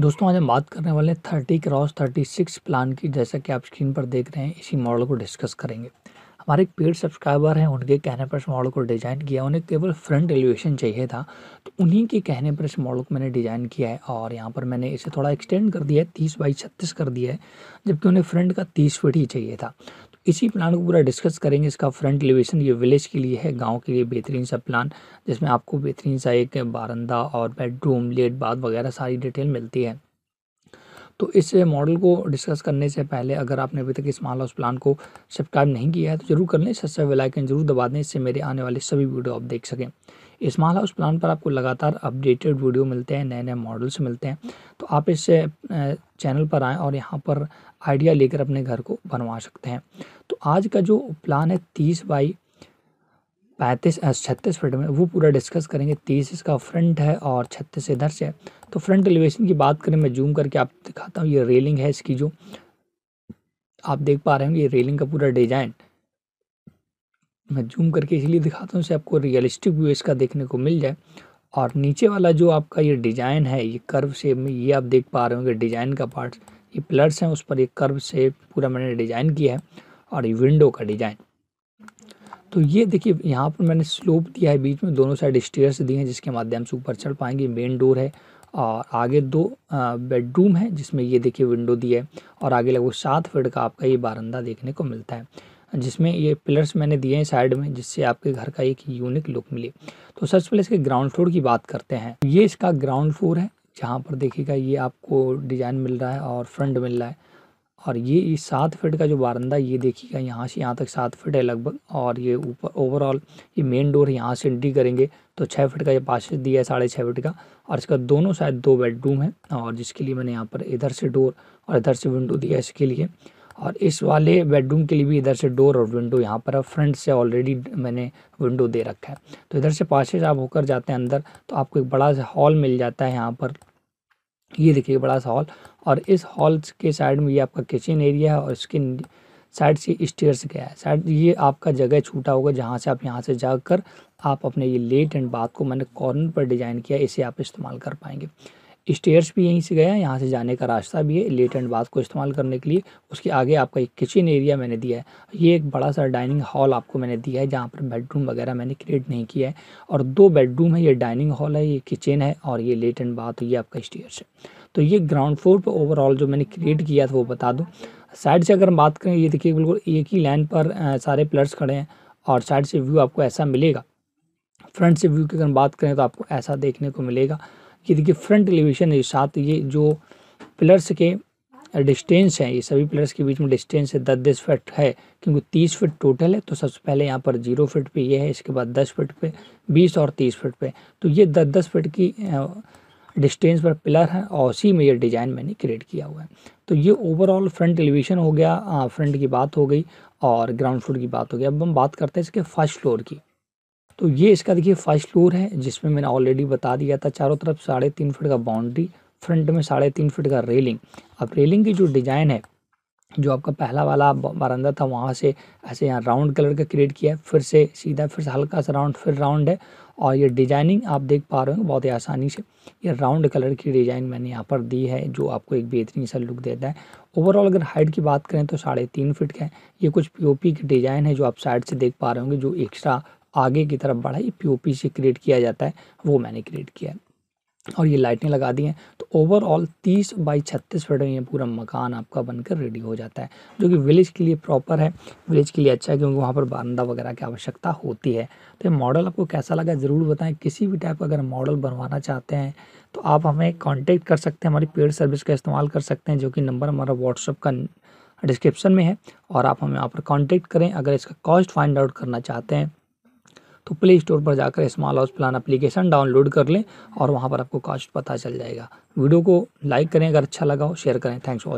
दोस्तों आज हम बात करने वाले हैं thirty cross thirty six plan की जैसा कि आप स्क्रीन पर देख रहे हैं इसी मॉडल को डिस्कस करेंगे हमारे एक पेड सब्सक्राइबर हैं उनके कहने पर इस मॉडल को डिज़ाइन किया उन्हें केवल फ्रंट एलिवेशन चाहिए था तो उन्हीं के कहने पर इस मॉडल को मैंने डिज़ाइन किया है और यहाँ पर मैंने इसे थोड़ा एक्सटेंड कर दिया है तीस बाई छत्तीस कर दिया है जबकि उन्हें फ्रंट का तीस फिट ही चाहिए था इसी प्लान को पूरा डिस्कस करेंगे इसका फ्रंट एलिवेशन ये विलेज के लिए है गांव के लिए बेहतरीन सा प्लान जिसमें आपको बेहतरीन सा एक बारंदा और बेडरूम लेट बाथ वगैरह सारी डिटेल मिलती है तो इस मॉडल को डिस्कस करने से पहले अगर आपने अभी तक इस माल हाउस प्लान को सब्सक्राइब नहीं किया है तो जरूर कर लें सस्ता बेलाइकन जरूर दबा दें इससे मेरे आने वाले सभी वीडियो आप देख सकें स्मॉल हाउस प्लान पर आपको लगातार अपडेटेड वीडियो मिलते हैं नए नए मॉडल्स मिलते हैं तो आप इस चैनल पर आएँ और यहाँ पर आइडिया लेकर अपने घर को बनवा सकते हैं तो आज का जो प्लान है तीस बाई पैंतीस छत्तीस फीट में वो पूरा डिस्कस करेंगे तीस इसका फ्रंट है और छत्तीस इधर से तो फ्रंट एलिवेशन की बात करें मैं जूम करके आप दिखाता हूँ ये रेलिंग है इसकी जो आप देख पा रहे हो ये रेलिंग का पूरा डिजाइन मैं जूम करके इसलिए दिखाता हूँ इसे आपको रियलिस्टिक व्यू इसका देखने को मिल जाए और नीचे वाला जो आपका ये डिज़ाइन है ये कर्व शेप में ये आप देख पा रहे होंगे डिज़ाइन का पार्ट ये प्लर्स हैं उस पर एक कर्व शेप पूरा मैंने डिज़ाइन किया है और ये विंडो का डिज़ाइन तो ये देखिए यहाँ पर मैंने स्लोप दिया है बीच में दोनों साइड स्टेयर्स दिए हैं जिसके माध्यम से ऊपर चढ़ पाएंगे मेन डोर है और आगे दो बेडरूम है जिसमें ये देखिए विंडो दी है और आगे लगभग सात फीट का आपका ये बारंदा देखने को मिलता है जिसमें ये पिलर्स मैंने दिए हैं साइड में जिससे आपके घर का एक यूनिक लुक मिले तो सबसे पहले इसके ग्राउंड फ्लोर की बात करते हैं ये इसका ग्राउंड फ्लोर है जहाँ पर देखिएगा ये आपको डिज़ाइन मिल रहा है और फ्रंट मिल रहा है और ये सात फिट का जो बारंदा ये देखिएगा यहाँ से यहाँ तक सात फिट है लगभग और ये ऊपर ओवरऑल ये मेन डोर यहाँ से एंट्री करेंगे तो छः फिट का ये पासेज दिया है साढ़े छः फिट का और इसका दोनों साइड दो बेडरूम है और जिसके लिए मैंने यहाँ पर इधर से डोर और इधर से विंडो दिया है इसके लिए और इस वाले बेडरूम के लिए भी इधर से डोर और विंडो यहाँ पर फ्रंट से ऑलरेडी मैंने विंडो दे रखा है तो इधर से पास आप होकर जाते हैं अंदर तो आपको एक बड़ा सा हॉल मिल जाता है यहाँ पर ये देखिए बड़ा सा हॉल और इस हॉल के साइड में ये आपका किचन एरिया है और इसके साइड से स्टेयर्स गया है साइड ये आपका जगह छूटा होगा जहाँ से आप यहाँ से जाकर आप अपने ये लेट एंड बाथ को मैंने कॉर्नर पर डिज़ाइन किया इसे आप इस्तेमाल कर पाएंगे स्टेयर्स भी यहीं से गया हैं यहाँ से जाने का रास्ता भी है लेट एंड बाथ को इस्तेमाल करने के लिए उसके आगे आपका एक किचन एरिया मैंने दिया है ये एक बड़ा सा डाइनिंग हॉल आपको मैंने दिया है जहाँ पर बेडरूम वगैरह मैंने क्रिएट नहीं किया है और दो बेडरूम है ये डाइनिंग हॉल है ये किचन है और ये लेट एंड बाथ ये आपका स्टेयर्स है तो ये ग्राउंड फ्लोर पर ओवरऑल जो मैंने क्रिएट किया था वो बता दूँ साइड से अगर हम बात करें ये देखिए बिल्कुल एक ही लाइन पर सारे प्लर्स खड़े हैं और साइड से व्यू आपको ऐसा मिलेगा फ्रंट से व्यू की अगर हम बात करें तो आपको ऐसा देखने को मिलेगा कि देखिए फ्रंट एलिवेशन है साथ ये जो पिलर्स के डिस्टेंस है ये सभी पिलर्स के बीच में डिस्टेंस है दस दस फिट है क्योंकि तीस फिट टोटल है तो सबसे पहले यहाँ पर जीरो फिट पे ये है इसके बाद दस फिट पे बीस और तीस फिट पे तो ये दस दस फिट की डिस्टेंस पर पिलर है और उसी में ये डिज़ाइन मैंने क्रिएट किया हुआ है तो ये ओवरऑल फ्रंट एलिवेशन हो गया फ्रंट की बात हो गई और ग्राउंड फ्लोर की बात हो गई अब हम बात करते हैं इसके फर्स्ट फ्लोर की तो ये इसका देखिए फर्स्ट फ्लोर है जिसमें मैंने ऑलरेडी बता दिया था चारों तरफ साढ़े तीन फिट का बाउंड्री फ्रंट में साढ़े तीन फिट का रेलिंग अब रेलिंग की जो डिज़ाइन है जो आपका पहला वाला बारंदा था वहाँ से ऐसे यहाँ राउंड कलर का क्रिएट किया है फिर से सीधा फिर से हल्का सा राउंड फिर राउंड है और ये डिजाइनिंग आप देख पा रहे हो बहुत ही आसानी से ये राउंड कलर की डिज़ाइन मैंने यहाँ पर दी है जो आपको एक बेहतरीन सा लुक देता है ओवरऑल अगर हाइट की बात करें तो साढ़े तीन फिट का है ये कुछ पीओपी की डिज़ाइन है जो आप साइड से देख पा रहे होंगे जो एक्स्ट्रा आगे की तरफ बढ़ा ये पीओपी से क्रिएट किया जाता है वो मैंने क्रिएट किया है और ये लाइटें लगा दी हैं तो ओवरऑल 30 बाई 36 फीट में ये पूरा मकान आपका बनकर रेडी हो जाता है जो कि विलेज के लिए प्रॉपर है विलेज के लिए अच्छा है क्योंकि वहाँ पर बारंदा वगैरह की आवश्यकता होती है तो ये मॉडल आपको कैसा लगा ज़रूर बताएं किसी भी टाइप का अगर मॉडल बनवाना चाहते हैं तो आप हमें कॉन्टेक्ट कर सकते हैं हमारी पेड सर्विस का इस्तेमाल कर सकते हैं जो कि नंबर हमारा व्हाट्सअप का डिस्क्रिप्शन में है और आप हमें यहाँ पर कॉन्टेक्ट करें अगर इसका कॉस्ट फाइंड आउट करना चाहते हैं तो प्ले स्टोर पर जाकर small house plan application download कर लें और वहाँ पर आपको कॉस्ट पता चल जाएगा वीडियो को लाइक करें अगर अच्छा लगा हो शेयर करें थैंक्स फॉर